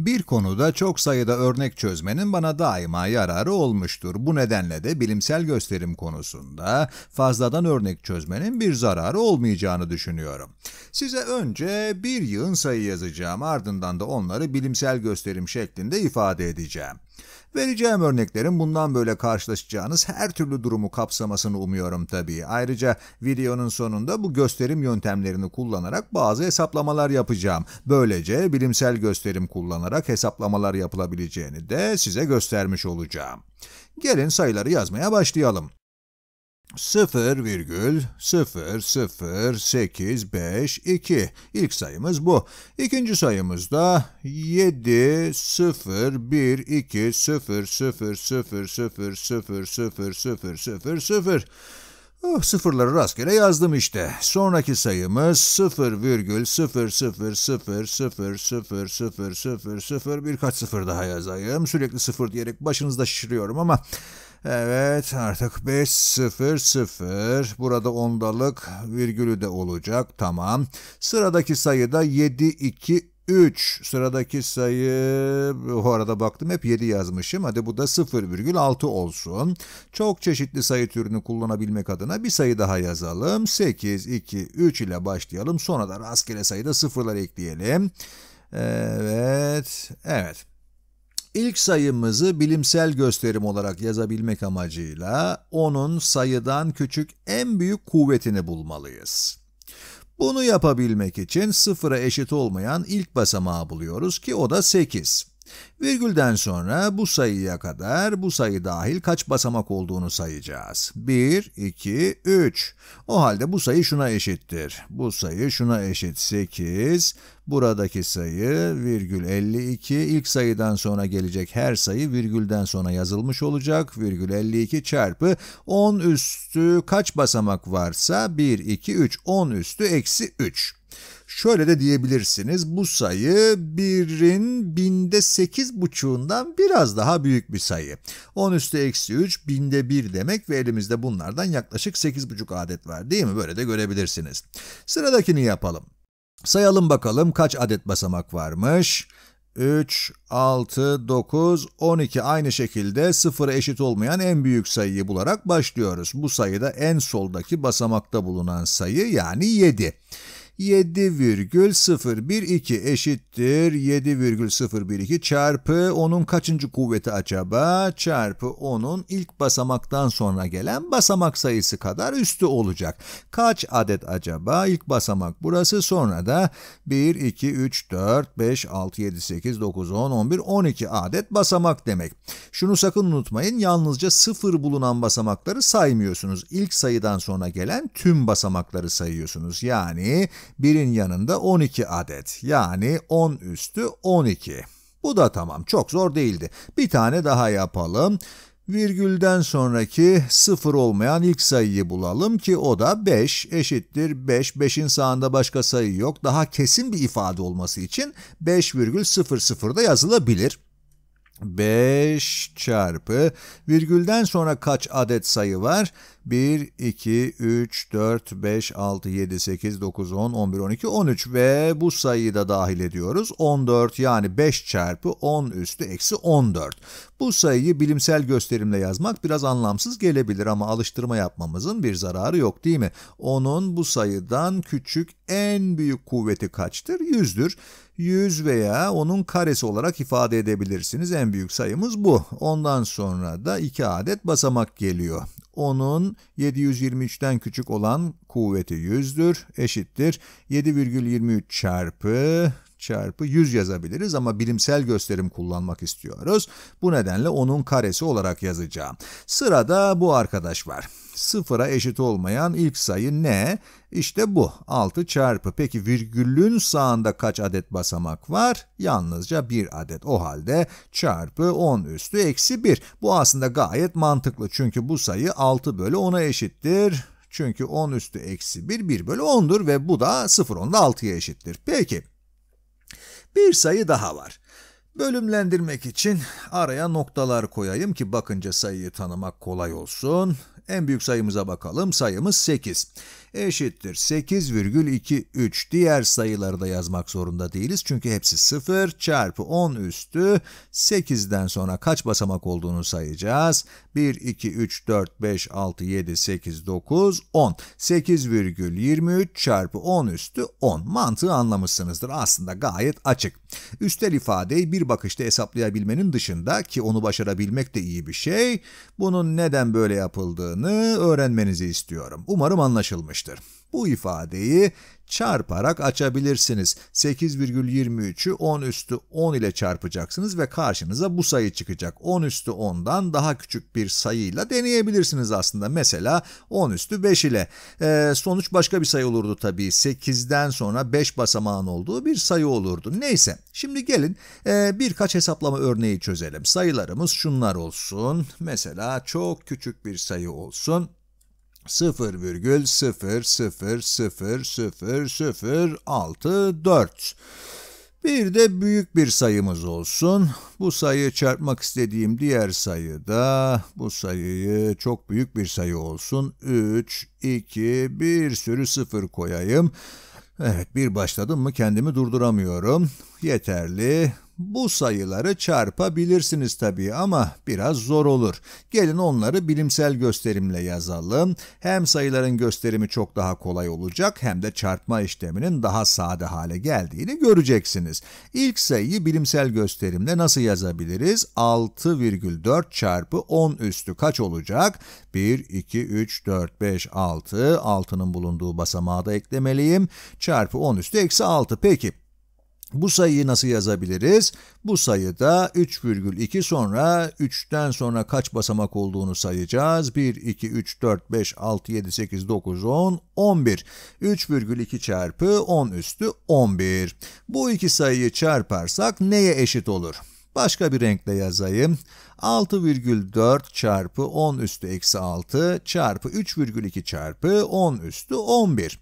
Bir konuda çok sayıda örnek çözmenin bana daima yararı olmuştur. Bu nedenle de bilimsel gösterim konusunda fazladan örnek çözmenin bir zararı olmayacağını düşünüyorum. Size önce bir yığın sayı yazacağım ardından da onları bilimsel gösterim şeklinde ifade edeceğim. Vereceğim örneklerin bundan böyle karşılaşacağınız her türlü durumu kapsamasını umuyorum tabii. Ayrıca videonun sonunda bu gösterim yöntemlerini kullanarak bazı hesaplamalar yapacağım. Böylece bilimsel gösterim kullanarak hesaplamalar yapılabileceğini de size göstermiş olacağım. Gelin sayıları yazmaya başlayalım. 0,00852 ilk sayımız bu. İkinci sayımızda 7,012,000,000,000 Oh, sıfırları rastgele yazdım işte. Sonraki sayımız 0,0000000 birkaç sıfır daha yazayım. Sürekli sıfır diyerek başınızda şişiriyorum ama Evet artık 5-0-0. Burada ondalık virgülü de olacak. Tamam. Sıradaki sayıda 7 2 3 sıradaki sayı bu arada baktım hep 7 yazmışım hadi bu da 0,6 olsun. Çok çeşitli sayı türünü kullanabilmek adına bir sayı daha yazalım. 8, 2, 3 ile başlayalım sonra da rastgele sayıda sıfırlar ekleyelim. Evet, evet. İlk sayımızı bilimsel gösterim olarak yazabilmek amacıyla onun sayıdan küçük en büyük kuvvetini bulmalıyız. Bunu yapabilmek için sıfıra eşit olmayan ilk basamağı buluyoruz ki o da 8. Virgülden sonra bu sayıya kadar bu sayı dahil kaç basamak olduğunu sayacağız. 1, 2, 3. O halde bu sayı şuna eşittir. Bu sayı şuna eşit 8. Buradaki sayı virgül 52. İlk sayıdan sonra gelecek her sayı virgülden sonra yazılmış olacak. Virgül 52 çarpı 10 üstü kaç basamak varsa 1, 2, 3. 10 üstü eksi 3. Şöyle de diyebilirsiniz bu sayı birin binde sekiz buçuğundan biraz daha büyük bir sayı. 10 üstü eksi 3 binde bir demek ve elimizde bunlardan yaklaşık sekiz buçuk adet var değil mi? Böyle de görebilirsiniz. Sıradakini yapalım. Sayalım bakalım kaç adet basamak varmış. 3, 6, 9, 12 aynı şekilde sıfıra eşit olmayan en büyük sayıyı bularak başlıyoruz. Bu sayıda en soldaki basamakta bulunan sayı yani 7. 7,012 eşittir 7,012 çarpı onun kaçıncı kuvveti acaba? Çarpı onun ilk basamaktan sonra gelen basamak sayısı kadar üstü olacak. Kaç adet acaba? İlk basamak burası sonra da 1, 2, 3, 4, 5, 6, 7, 8, 9, 10, 11, 12 adet basamak demek. Şunu sakın unutmayın yalnızca 0 bulunan basamakları saymıyorsunuz. İlk sayıdan sonra gelen tüm basamakları sayıyorsunuz. Yani 1'in yanında 12 adet yani 10 üstü 12. Bu da tamam çok zor değildi. Bir tane daha yapalım. Virgülden sonraki sıfır olmayan ilk sayıyı bulalım ki o da 5 eşittir 5. 5'in sağında başka sayı yok. Daha kesin bir ifade olması için 5,00 da yazılabilir. 5 çarpı virgülden sonra kaç adet sayı var? 1, 2, 3, 4, 5, 6, 7, 8, 9, 10, 11, 12, 13 ve bu sayıyı da dahil ediyoruz. 14 yani 5 çarpı 10 üstü eksi 14. Bu sayıyı bilimsel gösterimle yazmak biraz anlamsız gelebilir ama alıştırma yapmamızın bir zararı yok değil mi? Onun bu sayıdan küçük en büyük kuvveti kaçtır? 100'dür. 100 veya onun karesi olarak ifade edebilirsiniz. En büyük sayımız bu. Ondan sonra da 2 adet basamak geliyor. 10'un 723'ten küçük olan kuvveti 100'dür. Eşittir 7,23 çarpı çarpı 100 yazabiliriz ama bilimsel gösterim kullanmak istiyoruz. Bu nedenle onun karesi olarak yazacağım. Sırada bu arkadaş var sıfıra eşit olmayan ilk sayı ne? İşte bu 6 çarpı. Peki virgülün sağında kaç adet basamak var? Yalnızca 1 adet. O halde çarpı 10 üstü eksi 1. Bu aslında gayet mantıklı çünkü bu sayı 6 bölü 10'a eşittir. Çünkü 10 üstü eksi 1 1 bölü 10'dur ve bu da 0 onda 6'ya eşittir. Peki bir sayı daha var. Bölümlendirmek için araya noktalar koyayım ki bakınca sayıyı tanımak kolay olsun. En büyük sayımıza bakalım. Sayımız 8. Eşittir 8,23. Diğer sayıları da yazmak zorunda değiliz. Çünkü hepsi 0 çarpı 10 üstü 8'den sonra kaç basamak olduğunu sayacağız. 1, 2, 3, 4, 5, 6, 7, 8, 9, 10. 8,23 çarpı 10 üstü 10. Mantığı anlamışsınızdır. Aslında gayet açık. Üstel ifadeyi bir bakışta hesaplayabilmenin dışında ki onu başarabilmek de iyi bir şey. Bunun neden böyle yapıldığını kurallarını öğrenmenizi istiyorum. Umarım anlaşılmıştır. Bu ifadeyi çarparak açabilirsiniz. 8,23'ü 10 üstü 10 ile çarpacaksınız ve karşınıza bu sayı çıkacak. 10 üstü 10'dan daha küçük bir sayıyla deneyebilirsiniz aslında. Mesela 10 üstü 5 ile. Ee, sonuç başka bir sayı olurdu tabii. 8'den sonra 5 basamağın olduğu bir sayı olurdu. Neyse şimdi gelin e, birkaç hesaplama örneği çözelim. Sayılarımız şunlar olsun. Mesela çok küçük bir sayı olsun. 0,0000064. Bir de büyük bir sayımız olsun. Bu sayı çarpmak istediğim diğer sayı da bu sayıyı çok büyük bir sayı olsun. 3, 2, bir sürü sıfır koyayım. Evet bir başladım mı kendimi durduramıyorum. Yeterli. Bu sayıları çarpabilirsiniz tabii ama biraz zor olur. Gelin onları bilimsel gösterimle yazalım. Hem sayıların gösterimi çok daha kolay olacak hem de çarpma işleminin daha sade hale geldiğini göreceksiniz. İlk sayıyı bilimsel gösterimle nasıl yazabiliriz? 6,4 çarpı 10 üstü kaç olacak? 1, 2, 3, 4, 5, 6. 6'nın bulunduğu basamağı da eklemeliyim. Çarpı 10 üstü eksi 6. Peki bu sayıyı nasıl yazabiliriz? Bu sayıda 3,2 sonra 3'ten sonra kaç basamak olduğunu sayacağız. 1, 2, 3, 4, 5, 6, 7, 8, 9, 10, 11. 3,2 çarpı 10 üstü 11. Bu iki sayıyı çarparsak neye eşit olur? Başka bir renkle yazayım. 6,4 çarpı 10 üstü eksi 6 çarpı 3,2 çarpı 10 üstü 11.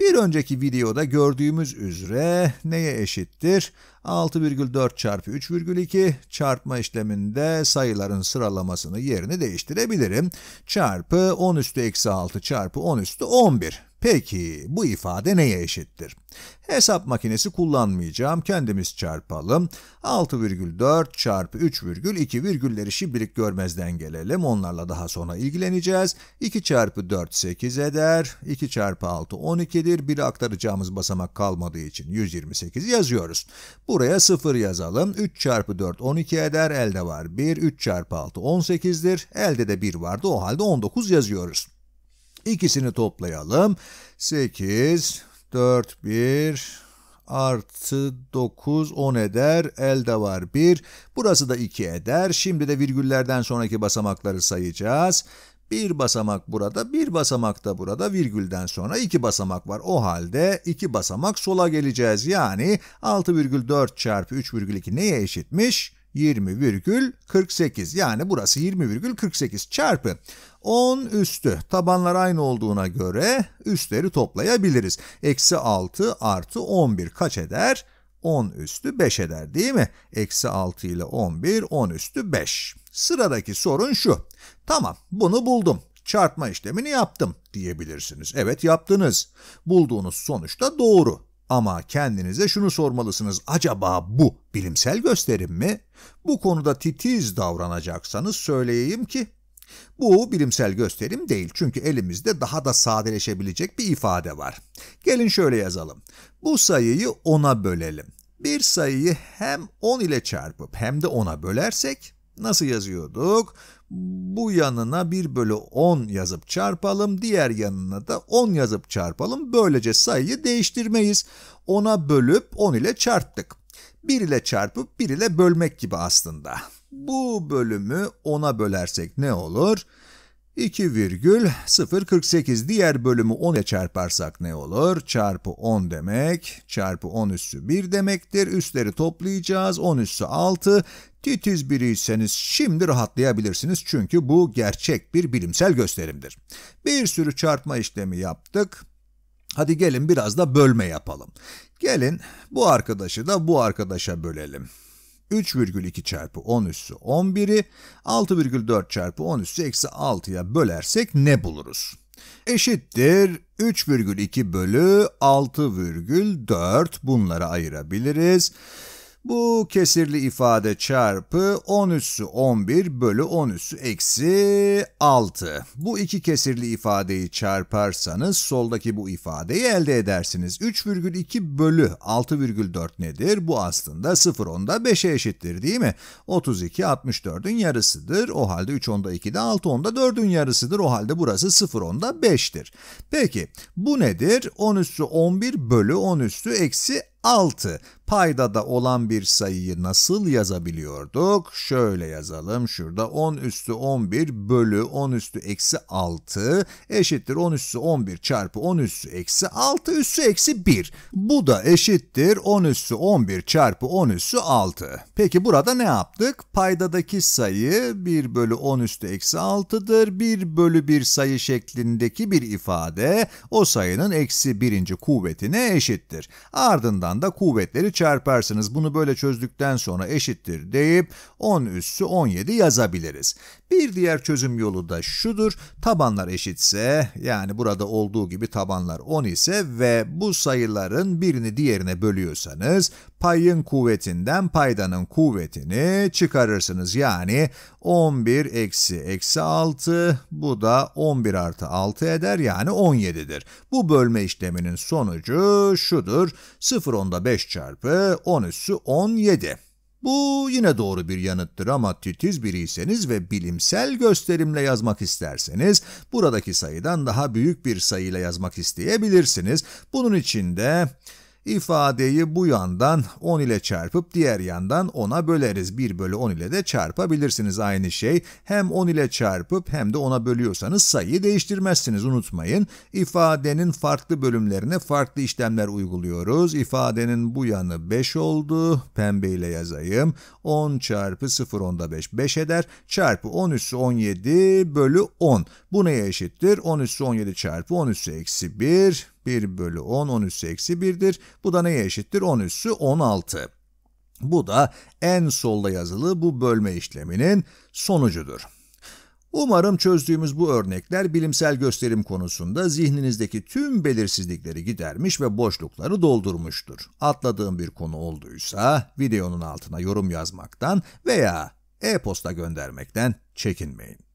Bir önceki videoda gördüğümüz üzere neye eşittir? 6,4 çarpı 3,2 çarpma işleminde sayıların sıralamasını yerini değiştirebilirim. Çarpı 10 üstü eksi 6 çarpı 10 üstü 11. Peki bu ifade neye eşittir? Hesap makinesi kullanmayacağım. Kendimiz çarpalım. 6,4 çarpı 3,2 virgülleri şimdilik görmezden gelelim. Onlarla daha sonra ilgileneceğiz. 2 çarpı 4 8 eder. 2 çarpı 6 12'dir. Bir aktaracağımız basamak kalmadığı için 128 yazıyoruz. Buraya 0 yazalım. 3 çarpı 4 12 eder. Elde var 1. 3 çarpı 6 18'dir. Elde de 1 vardı. O halde 19 yazıyoruz. İkisini toplayalım. 8, 4, 1 artı 9 10 eder. Elde var 1. Burası da 2 eder. Şimdi de virgüllerden sonraki basamakları sayacağız. Bir basamak burada, bir basamak da burada, virgülden sonra iki basamak var. O halde iki basamak sola geleceğiz. Yani 6,4 çarpı 3,2 neye eşitmiş? 20,48 yani burası 20,48 çarpı 10 üstü tabanlar aynı olduğuna göre üstleri toplayabiliriz. Eksi 6 artı 11 kaç eder? 10 üstü 5 eder değil mi? Eksi 6 ile 11, 10 üstü 5. Sıradaki sorun şu. Tamam bunu buldum. Çarpma işlemini yaptım diyebilirsiniz. Evet yaptınız. Bulduğunuz sonuç da doğru. Ama kendinize şunu sormalısınız. Acaba bu bilimsel gösterim mi? Bu konuda titiz davranacaksanız söyleyeyim ki bu bilimsel gösterim değil çünkü elimizde daha da sadeleşebilecek bir ifade var. Gelin şöyle yazalım. Bu sayıyı 10'a bölelim. Bir sayıyı hem 10 ile çarpıp hem de 10'a bölersek nasıl yazıyorduk? bu yanına 1 bölü 10 yazıp çarpalım, diğer yanına da 10 yazıp çarpalım. Böylece sayıyı değiştirmeyiz. 10'a bölüp 10 ile çarptık. 1 ile çarpıp 1 ile bölmek gibi aslında. Bu bölümü 10'a bölersek ne olur? 2,048 diğer bölümü 10 çarparsak ne olur? Çarpı 10 demek, çarpı 10 üssü 1 demektir. Üstleri toplayacağız, 10 üssü 6. Titiz biriyseniz şimdi rahatlayabilirsiniz çünkü bu gerçek bir bilimsel gösterimdir. Bir sürü çarpma işlemi yaptık. Hadi gelin biraz da bölme yapalım. Gelin bu arkadaşı da bu arkadaşa bölelim. 3,2 çarpı 10 üssü 11'i 6,4 çarpı 10 üssü eksi 6'ya bölersek ne buluruz? Eşittir 3,2 bölü 6,4 bunları ayırabiliriz. Bu kesirli ifade çarpı 10 üssü 11 bölü 10 üssü eksi 6. Bu iki kesirli ifadeyi çarparsanız soldaki bu ifadeyi elde edersiniz. 3,2 bölü 6,4 nedir? Bu aslında 0 onda 5'e eşittir değil mi? 32 64'ün yarısıdır. O halde 3 onda 2 de 6 onda 4'ün yarısıdır. O halde burası 0 onda 5'tir. Peki bu nedir? 10 üssü 11 bölü 10 üssü eksi 6. Paydada olan bir sayıyı nasıl yazabiliyorduk? Şöyle yazalım. Şurada 10 üstü 11 bölü 10 üstü eksi 6 eşittir 10 üstü 11 çarpı 10 üstü eksi 6 üstü eksi 1. Bu da eşittir 10 üstü 11 çarpı 10 üstü 6. Peki burada ne yaptık? Paydadaki sayı 1 bölü 10 üstü eksi 6'dır. 1 bölü 1 sayı şeklindeki bir ifade o sayının eksi birinci kuvvetine eşittir. Ardından tarafından da kuvvetleri çarparsınız. Bunu böyle çözdükten sonra eşittir deyip 10 üssü 17 yazabiliriz. Bir diğer çözüm yolu da şudur. Tabanlar eşitse yani burada olduğu gibi tabanlar 10 ise ve bu sayıların birini diğerine bölüyorsanız payın kuvvetinden paydanın kuvvetini çıkarırsınız. Yani 11 eksi eksi 6 bu da 11 artı 6 eder yani 17'dir. Bu bölme işleminin sonucu şudur 0 onda 5 çarpı 10 üssü 17. Bu yine doğru bir yanıttır ama titiz biriyseniz ve bilimsel gösterimle yazmak isterseniz buradaki sayıdan daha büyük bir sayıyla yazmak isteyebilirsiniz. Bunun için de İfadeyi bu yandan 10 ile çarpıp diğer yandan 10'a böleriz. 1 bölü 10 ile de çarpabilirsiniz aynı şey. Hem 10 ile çarpıp hem de 10'a bölüyorsanız sayıyı değiştirmezsiniz unutmayın. İfadenin farklı bölümlerine farklı işlemler uyguluyoruz. İfadenin bu yanı 5 oldu. Pembe ile yazayım. 10 çarpı 0 onda 5 5 eder. Çarpı 10 üssü 17 bölü 10. Bu neye eşittir? 10 üssü 17 çarpı 10 üssü eksi 1 1 bölü 10, 10 üssü eksi 1'dir. Bu da neye eşittir? 10 üssü 16. Bu da en solda yazılı bu bölme işleminin sonucudur. Umarım çözdüğümüz bu örnekler bilimsel gösterim konusunda zihninizdeki tüm belirsizlikleri gidermiş ve boşlukları doldurmuştur. Atladığım bir konu olduysa videonun altına yorum yazmaktan veya e-posta göndermekten çekinmeyin.